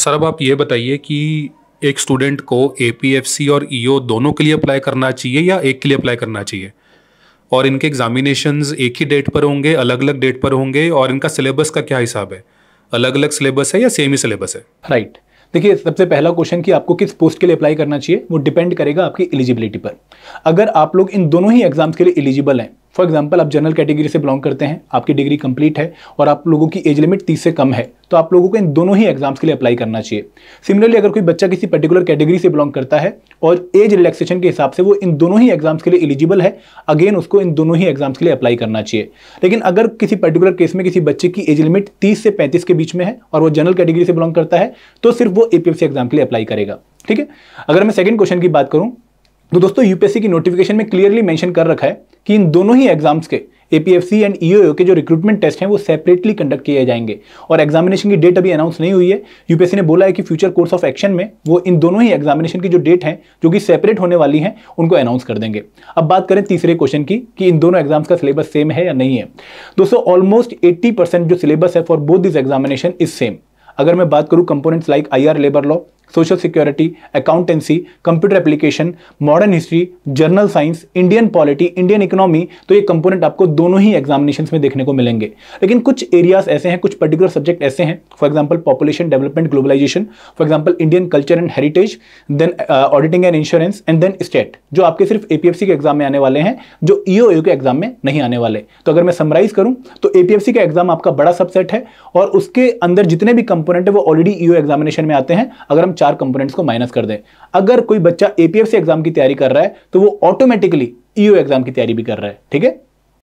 Sir अब आप ये बताइए कि एक स्टूडेंट को ए और ई e दोनों के लिए अप्लाई करना चाहिए या एक के लिए अप्लाई करना चाहिए और इनके एग्जामिनेशन एक ही डेट पर होंगे अलग अलग डेट पर होंगे और इनका सिलेबस का क्या हिसाब है अलग अलग सिलेबस है या सेम ही सिलेबस है राइट right. देखिए सबसे पहला क्वेश्चन कि आपको किस पोस्ट के लिए अप्लाई करना चाहिए वो डिपेंड करेगा आपकी एलिजिबिलिटी पर अगर आप लोग इन दोनों ही एग्जाम्स के लिए एलिजिबल हैं फॉर एग्जाम्पल आप जनरल कैटेगरी से बिलोंग करते हैं आपकी डिग्री कंप्लीट है और आप लोगों की एज लिमिट तीस से कम है तो आप लोगों को इन दोनों ही एग्जाम्स के लिए अप्लाई करना चाहिए सिमिलरली अगर कोई बच्चा किसी पर्टिकुलर कैटेगरी से बिलोंग करता है और एज रिलैक्सेशन के हिसाब से वो इन दोनों ही एग्जाम्स के लिए एलिजिबल है अगेन उसको इन दोनों ही एग्जाम्स के लिए अप्लाई करना चाहिए लेकिन अगर किसी पर्टिकुलर केस में किसी बच्चे की एज लिमिट तीस से पैंतीस के बीच में है और वो जनरल कैटेगरी से बिलोंग करता है तो सिर्फ वो एपीएफसी एग्जाम के लिए अप्लाई करेगा ठीक है अगर मैं सेकेंड क्वेश्चन की बात करूँ तो दोस्तों यूपीएससी की नोटिफिकेशन में क्लियरली मेंशन कर रखा है कि इन दोनों ही एग्जाम्स के एपीएफसी एंड ईओयू के जो रिक्रूटमेंट टेस्ट हैं वो सेपरेटली कंडक्ट किए जाएंगे और एग्जामिनेशन की डेट अभी अनाउंस नहीं हुई है यूपीएससी ने बोला है कि फ्यूचर कोर्स ऑफ एक्शन में वो इन दोनों ही एग्जामिनेशन की जो डेट हैं जो कि सेपरेट होने वाली हैं उनको अनाउंस कर देंगे अब बात करें तीसरे क्वेश्चन की कि इन दोनों एग्जाम्स का सिलेबस सेम है या नहीं है दोस्तों ऑलमोस्ट एट्टी जो सिलेबस है for both this examination is same अगर मैं बात करूं components like IR labour law social security accountancy computer application modern history general science Indian polity Indian economy तो ये कंपोनेंट आपको दोनों ही एग्जामिनेशन में देखने को मिलेंगे लेकिन कुछ एरियाज ऐसे हैं कुछ पर्टिकुलर सब्जेक्ट ऐसे हैं for example population development globalisation for example Indian culture and heritage then auditing and insurance and then state जो आपके सिर्फ एपीएफसी के एग्जाम में आने वाले हैं जो ईओ e के एग्जाम में नहीं आने वाले तो अगर मैं समराइज करूं तो एपीएफसी का एग्जाम आपका बड़ा सबसेट है और उसके अंदर जितने भी कंपोनेंट है वो ऑलरेडी ईओ एग्जामिनेशन में आते हैं अगर हम चार कंपोनेंट्स को माइनस कर दें अगर कोई बच्चा एपीएफसी एग्जाम की तैयारी कर रहा है तो वो ऑटोमेटिकली ईओ एग्जाम की तैयारी भी कर रहा है ठीक है